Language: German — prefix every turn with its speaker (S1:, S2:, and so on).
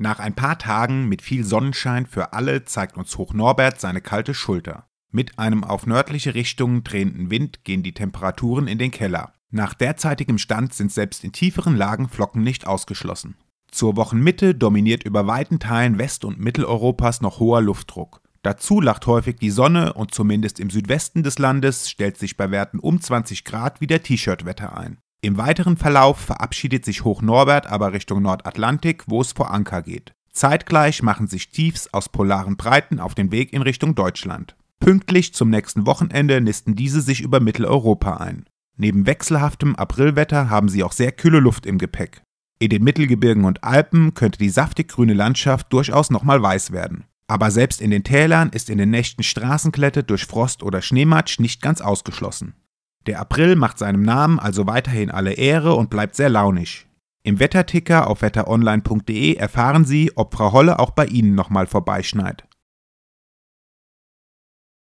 S1: Nach ein paar Tagen mit viel Sonnenschein für alle zeigt uns Hoch Norbert seine kalte Schulter. Mit einem auf nördliche Richtungen drehenden Wind gehen die Temperaturen in den Keller. Nach derzeitigem Stand sind selbst in tieferen Lagen Flocken nicht ausgeschlossen. Zur Wochenmitte dominiert über weiten Teilen West- und Mitteleuropas noch hoher Luftdruck. Dazu lacht häufig die Sonne und zumindest im Südwesten des Landes stellt sich bei Werten um 20 Grad wieder T-Shirt-Wetter ein. Im weiteren Verlauf verabschiedet sich Hoch Norbert aber Richtung Nordatlantik, wo es vor Anker geht. Zeitgleich machen sich Tiefs aus polaren Breiten auf den Weg in Richtung Deutschland. Pünktlich zum nächsten Wochenende nisten diese sich über Mitteleuropa ein. Neben wechselhaftem Aprilwetter haben sie auch sehr kühle Luft im Gepäck. In den Mittelgebirgen und Alpen könnte die saftig grüne Landschaft durchaus nochmal weiß werden. Aber selbst in den Tälern ist in den Nächten Straßenklette durch Frost oder Schneematsch nicht ganz ausgeschlossen. Der April macht seinem Namen also weiterhin alle Ehre und bleibt sehr launisch. Im Wetterticker auf wetteronline.de erfahren Sie, ob Frau Holle auch bei Ihnen nochmal vorbeischneit.